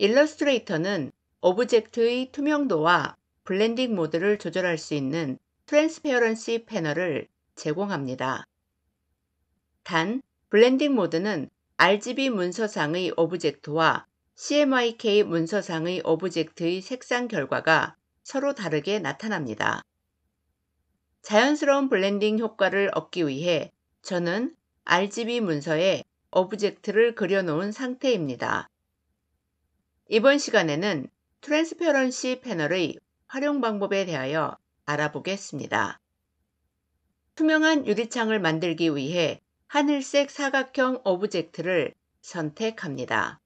일러스트레이터는 오브젝트의 투명도와 블렌딩 모드를 조절할 수 있는 트랜스페어런시 패널을 제공합니다. 단, 블렌딩 모드는 RGB 문서상의 오브젝트와 CMYK 문서상의 오브젝트의 색상 결과가 서로 다르게 나타납니다. 자연스러운 블렌딩 효과를 얻기 위해 저는 RGB 문서에 오브젝트를 그려놓은 상태입니다. 이번 시간에는 트랜스페런시 패널의 활용 방법에 대하여 알아보겠습니다. 투명한 유리창을 만들기 위해 하늘색 사각형 오브젝트를 선택합니다.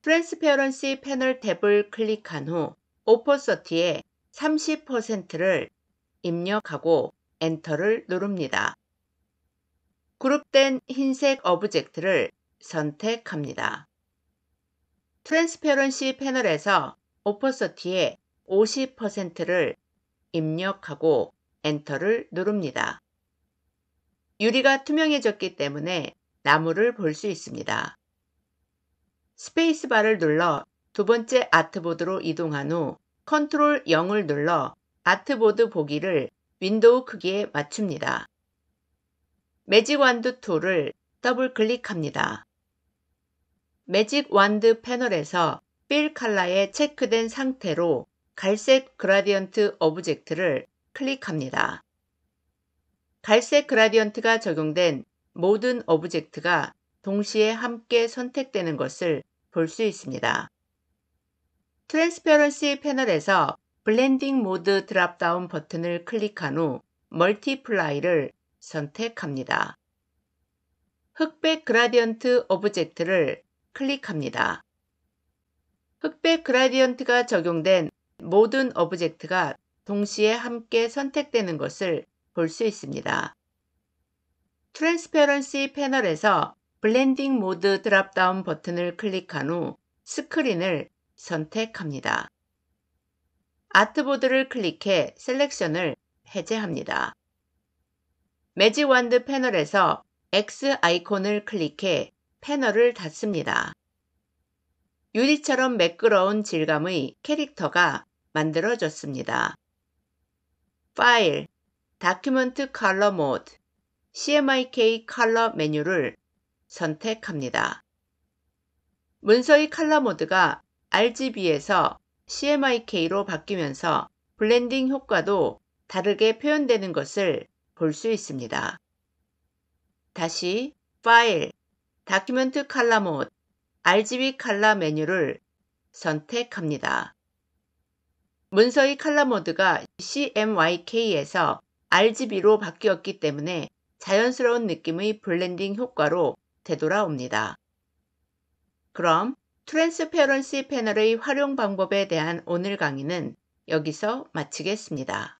트랜스페런시 패널 탭을 클릭한 후오퍼서티에 30%를 입력하고 엔터를 누릅니다. 그룹된 흰색 오브젝트를 선택합니다. 트랜스페런시 패널에서 오퍼서티의 50%를 입력하고 엔터를 누릅니다. 유리가 투명해졌기 때문에 나무를 볼 수 있습니다. 스페이스바를 눌러 두 번째 아트보드로 이동한 후 컨트롤 0을 눌러 아트보드 보기를 윈도우 크기에 맞춥니다. 매직완두 툴을 더블 클릭합니다. 매직 완드 패널에서 필 칼라에 체크된 상태로 갈색 그라디언트 오브젝트를 클릭합니다. 갈색 그라디언트가 적용된 모든 오브젝트가 동시에 함께 선택되는 것을 볼 수 있습니다. 트랜스페런시 패널에서 블렌딩 모드 드랍다운 버튼을 클릭한 후 멀티플라이를 선택합니다. 흑백 그라디언트 오브젝트를 클릭합니다. 흑백 그라디언트가 적용된 모든 오브젝트가 동시에 함께 선택되는 것을 볼 수 있습니다. 트랜스페런시 패널에서 블렌딩 모드 드랍다운 버튼을 클릭한 후 스크린을 선택합니다. 아트보드를 클릭해 셀렉션을 해제합니다. 매직 완드 패널에서 X 아이콘을 클릭해 패널을 닫습니다. 유리처럼 매끄러운 질감의 캐릭터가 만들어졌습니다. 파일, 다큐먼트 컬러 모드, CMYK 컬러 메뉴를 선택합니다. 문서의 컬러 모드가 RGB에서 CMYK로 바뀌면서 블렌딩 효과도 다르게 표현되는 것을 볼 수 있습니다. 다시 파일, 다큐멘트 칼라 모드 RGB 칼라 메뉴를 선택합니다. 문서의 칼라 모드가 CMYK에서 RGB로 바뀌었기 때문에 자연스러운 느낌의 블렌딩 효과로 되돌아옵니다. 그럼 트랜스페런시 패널의 활용 방법에 대한 오늘 강의는 여기서 마치겠습니다.